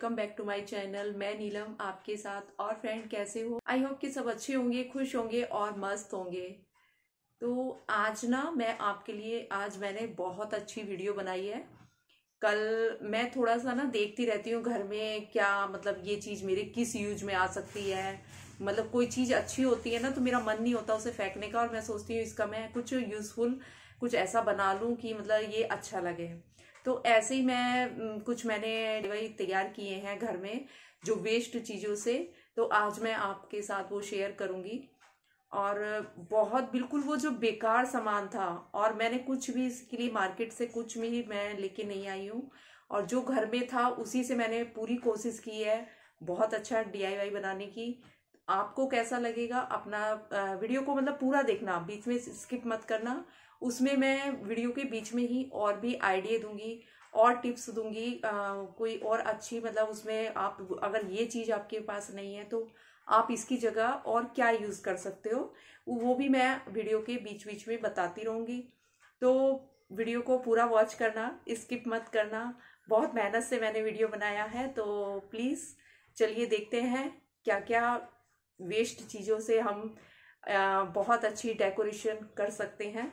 come back to my channel मैं नीलम आपके साथ और फ्रेंड कैसे हो आई होप कि सब अच्छे होंगे खुश होंगे और मस्त होंगे तो आज ना मैं आपके लिए आज मैंने बहुत अच्छी वीडियो बनाई है कल मैं थोड़ा सा ना देखती रहती हूँ घर में क्या मतलब ये चीज़ मेरे किस यूज में आ सकती है मतलब कोई चीज़ अच्छी होती है ना तो मेरा मन नहीं होता उसे फेंकने का और मैं सोचती हूँ इसका मैं कुछ यूज़फुल कुछ ऐसा बना लूँ कि मतलब ये अच्छा लगे तो ऐसे ही मैं कुछ मैंने वही तैयार किए हैं घर में जो वेस्ट चीज़ों से तो आज मैं आपके साथ वो शेयर करूँगी और बहुत बिल्कुल वो जो बेकार सामान था और मैंने कुछ भी इसके लिए मार्केट से कुछ भी मैं लेके नहीं आई हूँ और जो घर में था उसी से मैंने पूरी कोशिश की है बहुत अच्छा डीआईवाई बनाने की आपको कैसा लगेगा अपना वीडियो को मतलब पूरा देखना बीच में स्किप मत करना उसमें मैं वीडियो के बीच में ही और भी आइडिया दूंगी और टिप्स दूंगी आ, कोई और अच्छी मतलब उसमें आप अगर ये चीज़ आपके पास नहीं है तो आप इसकी जगह और क्या यूज़ कर सकते हो वो भी मैं वीडियो के बीच बीच में बताती रहूँगी तो वीडियो को पूरा वॉच करना स्किप मत करना बहुत मेहनत से मैंने वीडियो बनाया है तो प्लीज़ चलिए देखते हैं क्या क्या वेस्ट चीज़ों से हम बहुत अच्छी डेकोरेशन कर सकते हैं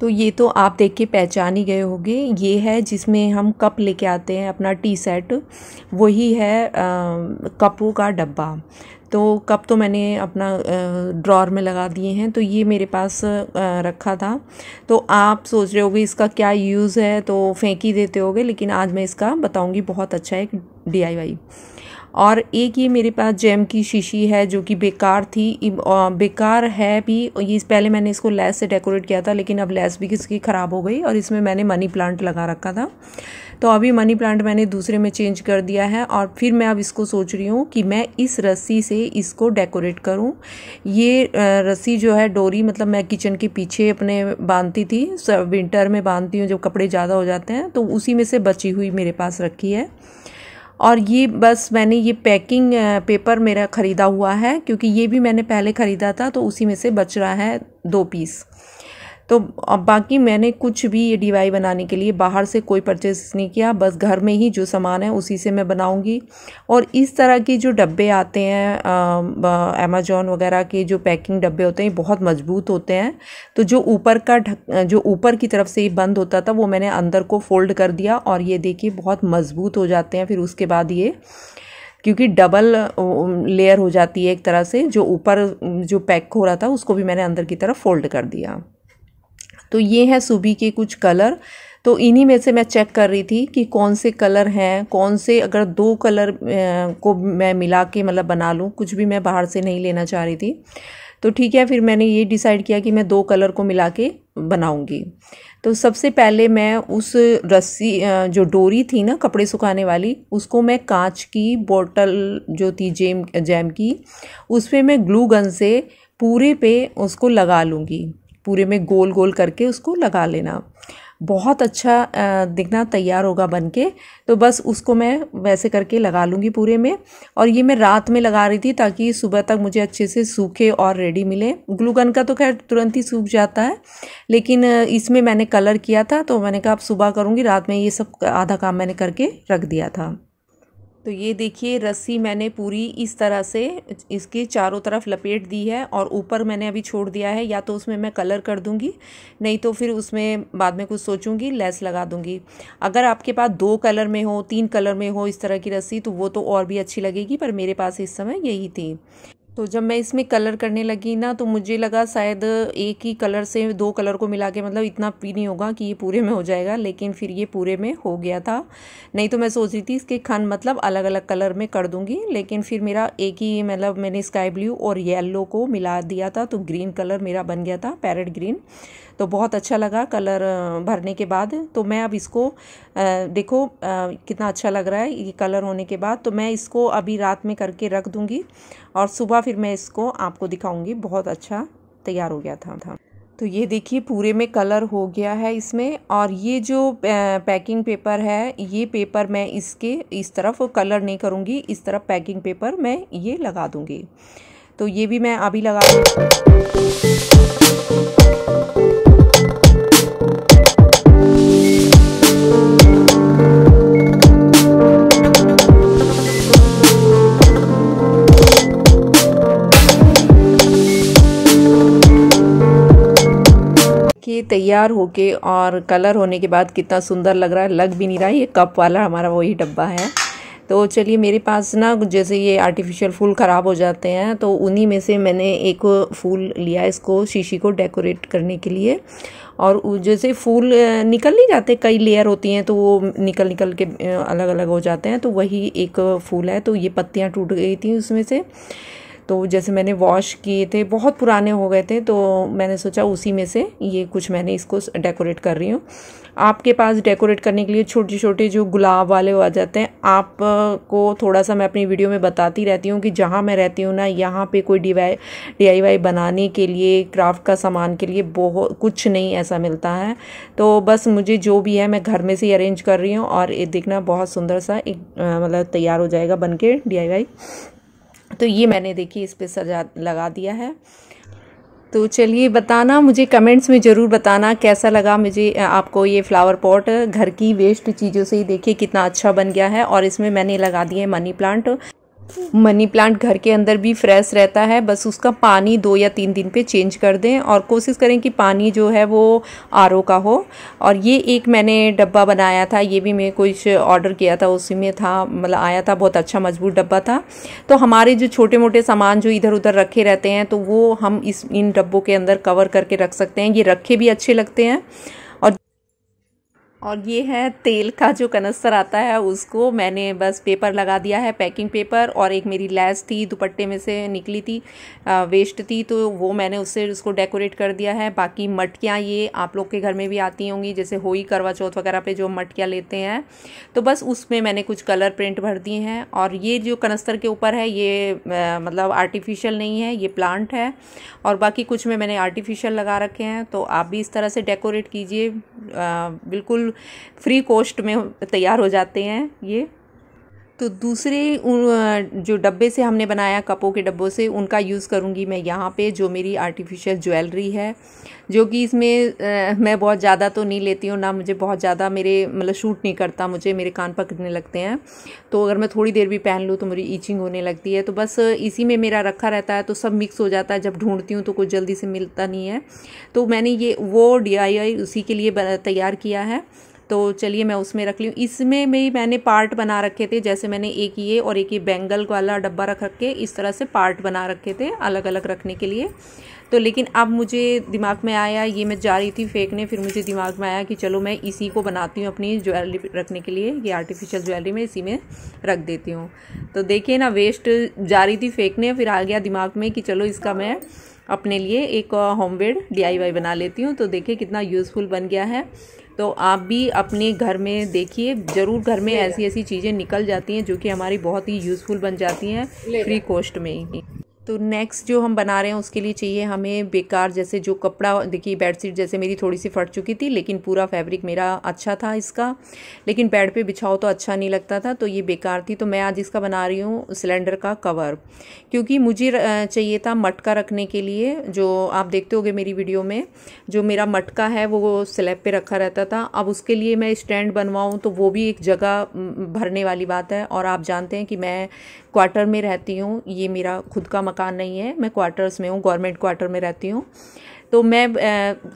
तो ये तो आप देख के पहचान ही गए होंगे ये है जिसमें हम कप लेके आते हैं अपना टी सेट वही है कपों का डब्बा तो कप तो मैंने अपना ड्रॉर में लगा दिए हैं तो ये मेरे पास रखा था तो आप सोच रहे होगे इसका क्या यूज़ है तो फेंक ही देते होगे लेकिन आज मैं इसका बताऊंगी बहुत अच्छा एक डी और एक ये मेरे पास जैम की शीशी है जो कि बेकार थी बेकार है भी ये पहले मैंने इसको लेस से डेकोरेट किया था लेकिन अब लेस भी किसकी ख़राब हो गई और इसमें मैंने मनी प्लांट लगा रखा था तो अभी मनी प्लांट मैंने दूसरे में चेंज कर दिया है और फिर मैं अब इसको सोच रही हूँ कि मैं इस रस्सी से इसको डेकोरेट करूँ ये रस्सी जो है डोरी मतलब मैं किचन के पीछे अपने बांधती थी विंटर में बांधती हूँ जब कपड़े ज़्यादा हो जाते हैं तो उसी में से बची हुई मेरे पास रखी है और ये बस मैंने ये पैकिंग पेपर मेरा ख़रीदा हुआ है क्योंकि ये भी मैंने पहले ख़रीदा था तो उसी में से बच रहा है दो पीस तो अब बाकी मैंने कुछ भी ये डिवाई बनाने के लिए बाहर से कोई परचेस नहीं किया बस घर में ही जो सामान है उसी से मैं बनाऊँगी और इस तरह के जो डब्बे आते हैं अमेजोन वगैरह के जो पैकिंग डब्बे होते हैं बहुत मजबूत होते हैं तो जो ऊपर का ढक जो ऊपर की तरफ से बंद होता था वो मैंने अंदर को फोल्ड कर दिया और ये देखिए बहुत मजबूत हो जाते हैं फिर उसके बाद ये क्योंकि डबल लेयर हो जाती है एक तरह से जो ऊपर जो पैक हो रहा था उसको भी मैंने अंदर की तरफ फोल्ड कर दिया तो ये हैं सूबी के कुछ कलर तो इन्हीं में से मैं चेक कर रही थी कि कौन से कलर हैं कौन से अगर दो कलर को मैं मिला के मतलब बना लूँ कुछ भी मैं बाहर से नहीं लेना चाह रही थी तो ठीक है फिर मैंने ये डिसाइड किया कि मैं दो कलर को मिला के बनाऊँगी तो सबसे पहले मैं उस रस्सी जो डोरी थी ना कपड़े सुखाने वाली उसको मैं कांच की बोतल जो थी जेम जैम की उस पर मैं ग्लू गन से पूरे पे उसको लगा लूँगी पूरे में गोल गोल करके उसको लगा लेना बहुत अच्छा दिखना तैयार होगा बन के तो बस उसको मैं वैसे करके लगा लूँगी पूरे में और ये मैं रात में लगा रही थी ताकि सुबह तक मुझे अच्छे से सूखे और रेडी मिले ग्लूगन का तो खैर तुरंत ही सूख जाता है लेकिन इसमें मैंने कलर किया था तो मैंने कहा अब सुबह करूँगी रात में ये सब आधा काम मैंने करके रख दिया था तो ये देखिए रस्सी मैंने पूरी इस तरह से इसके चारों तरफ लपेट दी है और ऊपर मैंने अभी छोड़ दिया है या तो उसमें मैं कलर कर दूंगी नहीं तो फिर उसमें बाद में कुछ सोचूंगी लेस लगा दूंगी अगर आपके पास दो कलर में हो तीन कलर में हो इस तरह की रस्सी तो वो तो और भी अच्छी लगेगी पर मेरे पास इस समय यही थी तो जब मैं इसमें कलर करने लगी ना तो मुझे लगा शायद एक ही कलर से दो कलर को मिला के मतलब इतना भी नहीं होगा कि ये पूरे में हो जाएगा लेकिन फिर ये पूरे में हो गया था नहीं तो मैं सोच रही थी इसके खन मतलब अलग अलग कलर में कर दूंगी लेकिन फिर मेरा एक ही मतलब मैंने स्काई ब्लू और येल्लो को मिला दिया था तो ग्रीन कलर मेरा बन गया था पैरट ग्रीन तो बहुत अच्छा लगा कलर भरने के बाद तो मैं अब इसको देखो कितना अच्छा लग रहा है ये कलर होने के बाद तो मैं इसको अभी रात में करके रख दूँगी और सुबह फिर मैं इसको आपको दिखाऊँगी बहुत अच्छा तैयार हो गया था, तो ये देखिए पूरे में कलर हो गया है इसमें और ये जो पैकिंग पेपर है ये पेपर मैं इसके इस तरफ कलर नहीं करूँगी इस तरफ पैकिंग पेपर मैं ये लगा दूँगी तो ये भी मैं अभी लगा दूँगी तैयार होके और कलर होने के बाद कितना सुंदर लग रहा है लग भी नहीं रहा है ये कप वाला हमारा वही डब्बा है तो चलिए मेरे पास ना जैसे ये आर्टिफिशियल फूल ख़राब हो जाते हैं तो उन्हीं में से मैंने एक फूल लिया इसको शीशी को डेकोरेट करने के लिए और जैसे फूल निकल नहीं जाते कई लेयर होती हैं तो वो निकल निकल के अलग अलग हो जाते हैं तो वही एक फूल है तो ये पत्तियाँ टूट गई थी उसमें से तो जैसे मैंने वॉश किए थे बहुत पुराने हो गए थे तो मैंने सोचा उसी में से ये कुछ मैंने इसको डेकोरेट कर रही हूँ आपके पास डेकोरेट करने के लिए छोटे छोटे जो गुलाब वाले आ जाते हैं आपको थोड़ा सा मैं अपनी वीडियो में बताती रहती हूँ कि जहाँ मैं रहती हूँ ना यहाँ पे कोई डी वाई बनाने के लिए क्राफ्ट का सामान के लिए बहुत कुछ नहीं ऐसा मिलता है तो बस मुझे जो भी है मैं घर में से ही अरेंज कर रही हूँ और ये देखना बहुत सुंदर सा एक मतलब तैयार हो जाएगा बन के डी तो ये मैंने देखिए इस पर सजा लगा दिया है तो चलिए बताना मुझे कमेंट्स में ज़रूर बताना कैसा लगा मुझे आपको ये फ्लावर पॉट घर की वेस्ट चीज़ों से ही देखिए कितना अच्छा बन गया है और इसमें मैंने लगा दिए मनी प्लांट मनी प्लांट घर के अंदर भी फ्रेश रहता है बस उसका पानी दो या तीन दिन पे चेंज कर दें और कोशिश करें कि पानी जो है वो आर का हो और ये एक मैंने डब्बा बनाया था ये भी मैं कुछ ऑर्डर किया था उसी में था मतलब आया था बहुत अच्छा मजबूत डब्बा था तो हमारे जो छोटे मोटे सामान जो इधर उधर रखे रहते हैं तो वो हम इस इन डब्बों के अंदर कवर करके रख सकते हैं ये रखे भी अच्छे लगते हैं और ये है तेल का जो कनस्तर आता है उसको मैंने बस पेपर लगा दिया है पैकिंग पेपर और एक मेरी लैस थी दुपट्टे में से निकली थी वेस्ट थी तो वो मैंने उससे उसको डेकोरेट कर दिया है बाकी मटकियाँ ये आप लोग के घर में भी आती होंगी जैसे होई करवा चौथ वगैरह पे जो मटकियाँ लेते हैं तो बस उसमें मैंने कुछ कलर प्रिंट भर दिए हैं और ये जो कनस्तर के ऊपर है ये मतलब आर्टिफिशियल नहीं है ये प्लांट है और बाकी कुछ में मैंने आर्टिफिशियल लगा रखे हैं तो आप भी इस तरह से डेकोरेट कीजिए बिल्कुल फ्री कॉस्ट में तैयार हो जाते हैं ये तो दूसरे जो डब्बे से हमने बनाया कपों के डब्बों से उनका यूज़ करूँगी मैं यहाँ पे जो मेरी आर्टिफिशियल ज्वेलरी है जो कि इसमें आ, मैं बहुत ज़्यादा तो नहीं लेती हूँ ना मुझे बहुत ज़्यादा मेरे मतलब शूट नहीं करता मुझे मेरे कान पकड़ने लगते हैं तो अगर मैं थोड़ी देर भी पहन लूँ तो मेरी ईचिंग होने लगती है तो बस इसी में मेरा रखा रहता है तो सब मिक्स हो जाता है जब ढूंढती हूँ तो कुछ जल्दी से मिलता नहीं है तो मैंने ये वो डी उसी के लिए तैयार किया है तो चलिए मैं उसमें रख ली इसमें भी मैंने पार्ट बना रखे थे जैसे मैंने एक ये और एक ये बैंगल वाला डब्बा रख के इस तरह से पार्ट बना रखे थे अलग अलग रखने के लिए तो लेकिन अब मुझे दिमाग में आया ये मैं जा रही थी फेंकने फिर मुझे दिमाग में आया कि चलो मैं इसी को बनाती हूँ अपनी ज्वेलरी रखने के लिए ये आर्टिफिशियल ज्वेलरी मैं इसी में रख देती हूँ तो देखिए ना वेस्ट जा रही थी फेंकने फिर आ गया दिमाग में कि चलो इसका मैं अपने लिए एक होमवेड डी बना लेती हूँ तो देखिए कितना यूज़फुल बन गया है तो आप भी अपने घर में देखिए ज़रूर घर में ऐसी ऐसी चीज़ें निकल जाती हैं जो कि हमारी बहुत ही यूज़फुल बन जाती हैं फ्री कॉस्ट में ही तो नेक्स्ट जो हम बना रहे हैं उसके लिए चाहिए हमें बेकार जैसे जो कपड़ा देखिए बेड शीट जैसे मेरी थोड़ी सी फट चुकी थी लेकिन पूरा फैब्रिक मेरा अच्छा था इसका लेकिन बेड पे बिछाओ तो अच्छा नहीं लगता था तो ये बेकार थी तो मैं आज इसका बना रही हूँ सिलेंडर का कवर क्योंकि मुझे चाहिए था मटका रखने के लिए जो आप देखते हो मेरी वीडियो में जो मेरा मटका है वो स्लैब पर रखा रहता था अब उसके लिए मैं स्टैंड बनवाऊँ तो वो भी एक जगह भरने वाली बात है और आप जानते हैं कि मैं क्वार्टर में रहती हूँ ये मेरा खुद का मकान नहीं है मैं क्वार्टर्स में हूँ गवर्नमेंट क्वार्टर में रहती हूँ तो मैं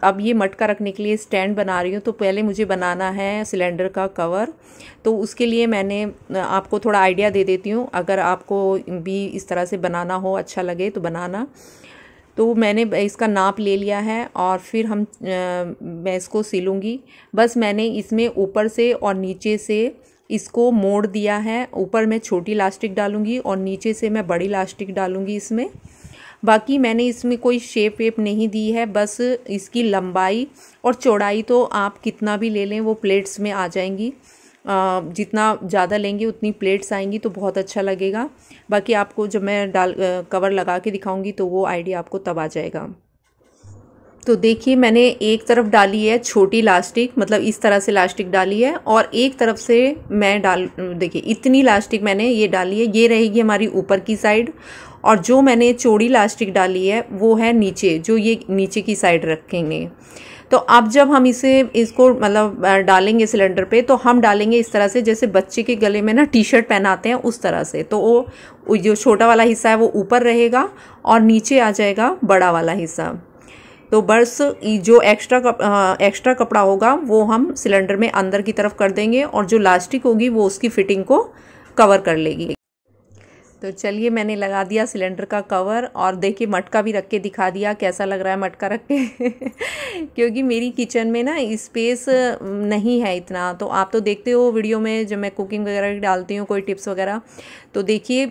अब ये मटका रखने के लिए स्टैंड बना रही हूँ तो पहले मुझे बनाना है सिलेंडर का कवर तो उसके लिए मैंने आपको थोड़ा आइडिया दे देती हूँ अगर आपको भी इस तरह से बनाना हो अच्छा लगे तो बनाना तो मैंने इसका नाप ले लिया है और फिर हम आ, मैं इसको सिलूँगी बस मैंने इसमें ऊपर से और नीचे से इसको मोड़ दिया है ऊपर मैं छोटी लास्टिक डालूंगी और नीचे से मैं बड़ी लास्टिक डालूंगी इसमें बाकी मैंने इसमें कोई शेप वेप नहीं दी है बस इसकी लंबाई और चौड़ाई तो आप कितना भी ले लें वो प्लेट्स में आ जाएंगी जितना ज़्यादा लेंगे उतनी प्लेट्स आएंगी तो बहुत अच्छा लगेगा बाकी आपको जब मैं डाल कवर लगा के दिखाऊंगी तो वो आइडिया आपको तब आ जाएगा तो देखिए मैंने एक तरफ डाली है छोटी लास्टिक मतलब इस तरह से लास्टिक डाली है और एक तरफ से मैं डाल देखिए इतनी लास्टिक मैंने ये डाली है ये रहेगी हमारी ऊपर की साइड और जो मैंने चौड़ी लास्टिक डाली है वो है नीचे जो ये नीचे की साइड रखेंगे तो अब जब हम इसे इसको मतलब डालेंगे सिलेंडर पे तो हम डालेंगे इस तरह से जैसे बच्चे के गले में ना टी शर्ट पहनाते हैं उस तरह से तो वो जो छोटा वाला हिस्सा है वो ऊपर रहेगा और नीचे आ जाएगा बड़ा वाला हिस्सा तो बस जो एक्स्ट्रा कप, आ, एक्स्ट्रा कपड़ा होगा वो हम सिलेंडर में अंदर की तरफ कर देंगे और जो लास्टिक होगी वो उसकी फिटिंग को कवर कर लेगी तो चलिए मैंने लगा दिया सिलेंडर का कवर और देखिए मटका भी रख के दिखा दिया कैसा लग रहा है मटका रख के क्योंकि मेरी किचन में ना स्पेस नहीं है इतना तो आप तो देखते हो वीडियो में जब मैं कुकिंग वगैरह डालती हूँ कोई टिप्स वगैरह तो देखिए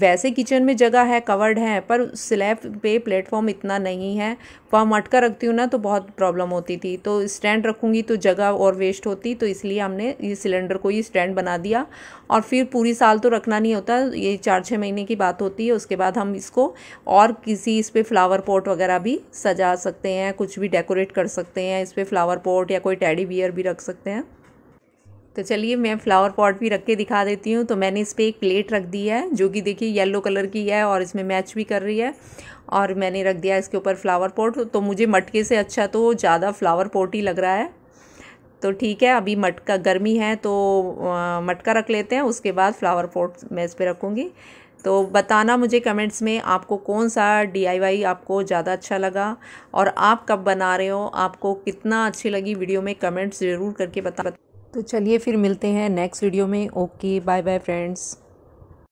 वैसे किचन में जगह है कवर्ड है पर स्लैब पे प्लेटफॉर्म इतना नहीं है वहाँ तो मटका रखती हूँ ना तो बहुत प्रॉब्लम होती थी तो स्टैंड रखूँगी तो जगह और वेस्ट होती तो इसलिए हमने ये सिलेंडर को ही स्टैंड बना दिया और फिर पूरी साल तो रखना नहीं होता ये चार छः महीने की बात होती है उसके बाद हम इसको और किसी इस पर फ्लावर पॉट वगैरह भी सजा सकते हैं कुछ भी डेकोरेट कर सकते हैं इस पर फ्लावर पॉट या कोई टैडी बियर भी रख सकते हैं तो चलिए मैं फ्लावर पॉट भी रख के दिखा देती हूँ तो मैंने इस पर एक प्लेट रख दी है जो कि देखिए येलो कलर की है और इसमें मैच भी कर रही है और मैंने रख दिया इसके ऊपर फ्लावर पॉट तो मुझे मटके से अच्छा तो ज़्यादा फ्लावर पॉट ही लग रहा है तो ठीक है अभी मटका गर्मी है तो मटका रख लेते हैं उसके बाद फ्लावर पॉट मैं इस पर रखूँगी तो बताना मुझे कमेंट्स में आपको कौन सा डीआईवाई आपको ज़्यादा अच्छा लगा और आप कब बना रहे हो आपको कितना अच्छी लगी वीडियो में कमेंट्स ज़रूर करके बता तो चलिए फिर मिलते हैं नेक्स्ट वीडियो में ओके बाय बाय फ्रेंड्स